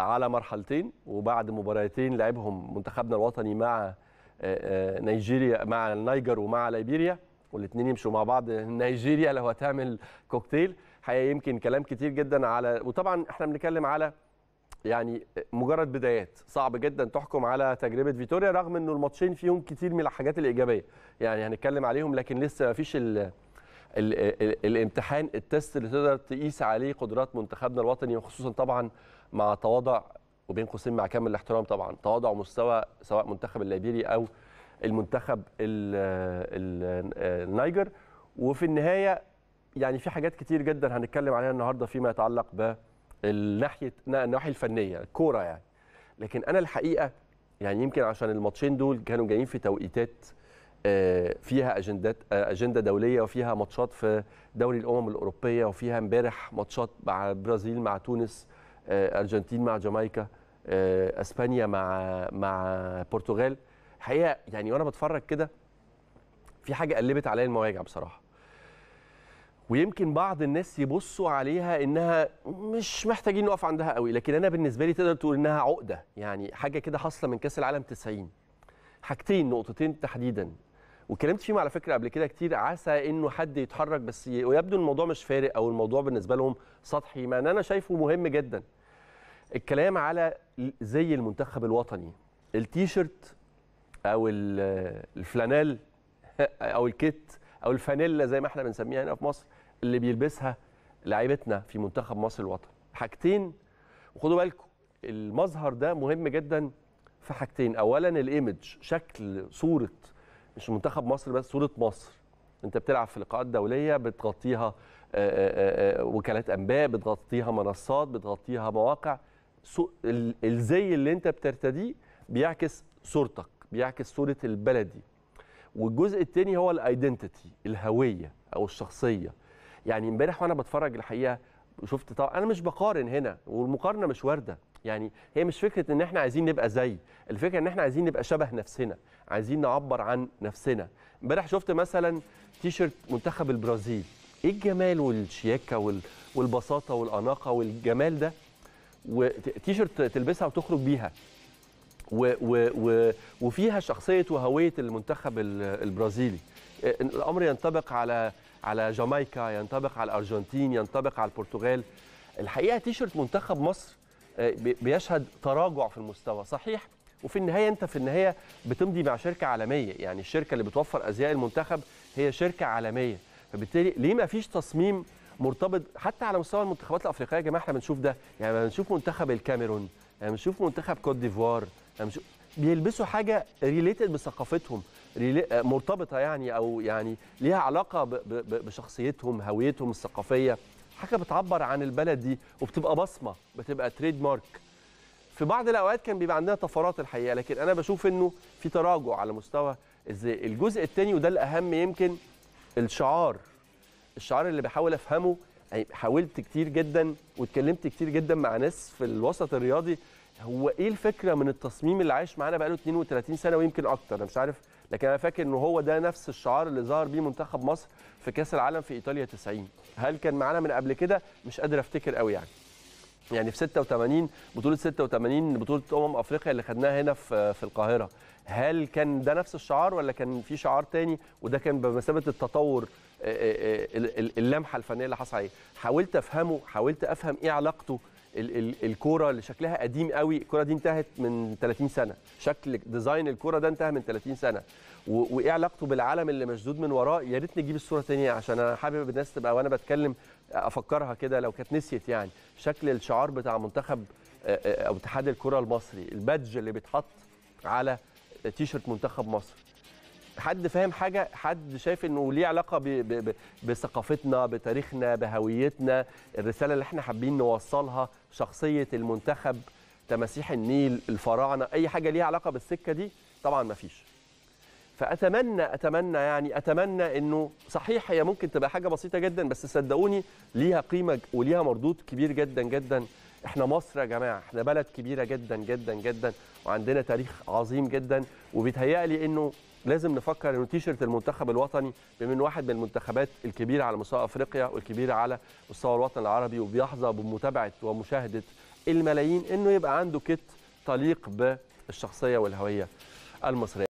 على مرحلتين وبعد مباراتين لعبهم منتخبنا الوطني مع آه، آه، نيجيريا مع النيجر ومع ليبيريا والاثنين يمشوا مع بعض نيجيريا لو هتعمل كوكتيل حقيقه يمكن كلام كتير جدا على وطبعا احنا بنتكلم على يعني مجرد بدايات صعب جدا تحكم على تجربه فيتوريا رغم انه الماتشين فيهم كتير من الحاجات الايجابيه يعني هنتكلم عليهم لكن لسه ما فيش الامتحان التست اللي تقدر تقيس عليه قدرات منتخبنا الوطني وخصوصا طبعا مع تواضع وبين قوسين مع كامل الاحترام طبعا تواضع مستوى سواء منتخب الليبيري او المنتخب النايجر وفي النهايه يعني في حاجات كتير جدا هنتكلم عليها النهارده فيما يتعلق بالناحيه النواحي الفنيه الكوره يعني لكن انا الحقيقه يعني يمكن عشان الماتشين دول كانوا جايين في توقيتات آه، فيها اجندات آه، اجنده دوليه وفيها ماتشات في دوري الامم الاوروبيه وفيها امبارح ماتشات مع البرازيل مع تونس آه، ارجنتين مع جامايكا اسبانيا مع مع البرتغال حقيقه يعني وانا بتفرج كده في حاجه قلبت عليا المواجع بصراحه ويمكن بعض الناس يبصوا عليها انها مش محتاجين نقف عندها قوي لكن انا بالنسبه لي تقدر تقول انها عقده يعني حاجه كده حاصله من كاس العالم 90 حاجتين نقطتين تحديدا واتكلمت فيهم على فكره قبل كده كتير عسى انه حد يتحرك بس ويبدو الموضوع مش فارق او الموضوع بالنسبه لهم سطحي ما انا شايفه مهم جدا الكلام على زي المنتخب الوطني التيشيرت او الفلانيل او الكيت او الفانيلا زي ما احنا بنسميها هنا في مصر اللي بيلبسها لعيبتنا في منتخب مصر الوطني حاجتين وخدوا بالكم المظهر ده مهم جدا في حاجتين اولا الايمج شكل صوره مش منتخب مصر بس صوره مصر انت بتلعب في لقاءات دوليه بتغطيها آه، آه، آه، وكالات انباء بتغطيها منصات بتغطيها مواقع الزي اللي انت بترتديه بيعكس صورتك بيعكس صوره البلد دي والجزء الثاني هو الايدنتيتي الهويه او الشخصيه يعني امبارح وانا بتفرج الحقيقه شفت طبعا انا مش بقارن هنا والمقارنه مش وارده يعني هي مش فكره ان احنا عايزين نبقى زي الفكره ان احنا عايزين نبقى شبه نفسنا عايزين نعبر عن نفسنا امبارح شفت مثلا تيشرت منتخب البرازيل ايه الجمال والشياكه وال... والبساطه والاناقه والجمال ده وتيشرت تلبسها وتخرج بيها و... و... و... وفيها شخصيه وهويه المنتخب البرازيلي آه، الامر ينطبق على على جامايكا ينطبق على الارجنتين ينطبق على البرتغال الحقيقه تيشرت منتخب مصر آه، بيشهد تراجع في المستوى صحيح وفي النهايه انت في النهايه بتمضي مع شركه عالميه يعني الشركه اللي بتوفر ازياء المنتخب هي شركه عالميه فبالتالي ليه ما فيش تصميم مرتبط حتى على مستوى المنتخبات الافريقيه يا جماعه احنا بنشوف ده يعني بنشوف منتخب الكاميرون يعني بنشوف منتخب كوت ديفوار يعني بنشوف بيلبسوا حاجه ريليتد بثقافتهم مرتبطه يعني او يعني ليها علاقه بشخصيتهم هويتهم الثقافيه حاجه بتعبر عن البلد دي وبتبقى بصمه بتبقى تريد مارك في بعض الاوقات كان بيبقى عندنا طفرات الحقيقه لكن انا بشوف انه في تراجع على مستوى ازاي الجزء الثاني وده الاهم يمكن الشعار الشعار اللي بحاول افهمه يعني حاولت كتير جدا واتكلمت كتير جدا مع ناس في الوسط الرياضي هو ايه الفكره من التصميم اللي عايش معانا بقاله 32 سنه ويمكن اكتر انا مش عارف لكن انا فاكر ان هو ده نفس الشعار اللي ظهر بيه منتخب مصر في كاس العالم في ايطاليا 90 هل كان معانا من قبل كده مش قادر افتكر قوي يعني يعني في 86 بطوله 86 بطوله امم افريقيا اللي خدناها هنا في في القاهره هل كان ده نفس الشعار ولا كان في شعار تاني وده كان بمثابه التطور آه، آه، آه، اللمحه الفنيه اللي حصل عليه حاولت افهمه حاولت افهم ايه علاقته الكوره اللي شكلها قديم قوي الكوره دي انتهت من 30 سنه شكل ديزاين الكوره ده انتهى من 30 سنه وايه علاقته بالعالم اللي مشدود من وراه يا ريت نجيب الصوره تانية عشان انا حابب الناس تبقى وانا بتكلم افكرها كده لو كانت نسيت يعني شكل الشعار بتاع منتخب او اتحاد الكره المصري البادج اللي بيتحط على تيشرت منتخب مصر حد فاهم حاجه حد شايف انه ليه علاقه بـ بـ بثقافتنا بتاريخنا بهويتنا الرساله اللي احنا حابين نوصلها شخصيه المنتخب تماسيح النيل الفراعنه اي حاجه ليها علاقه بالسكه دي طبعا ما فيش فاتمنى اتمنى يعني اتمنى انه صحيح هي ممكن تبقى حاجه بسيطه جدا بس صدقوني ليها قيمه وليها مردود كبير جدا جدا احنا مصر يا جماعه احنا بلد كبيره جدا جدا جدا وعندنا تاريخ عظيم جدا وبيتهيألي انه لازم نفكر انه تيشرت المنتخب الوطني بمن واحد من المنتخبات الكبيره على مستوى افريقيا والكبيره على مستوى الوطن العربي وبيحظى بمتابعه ومشاهده الملايين انه يبقى عنده كت تليق بالشخصيه والهويه المصريه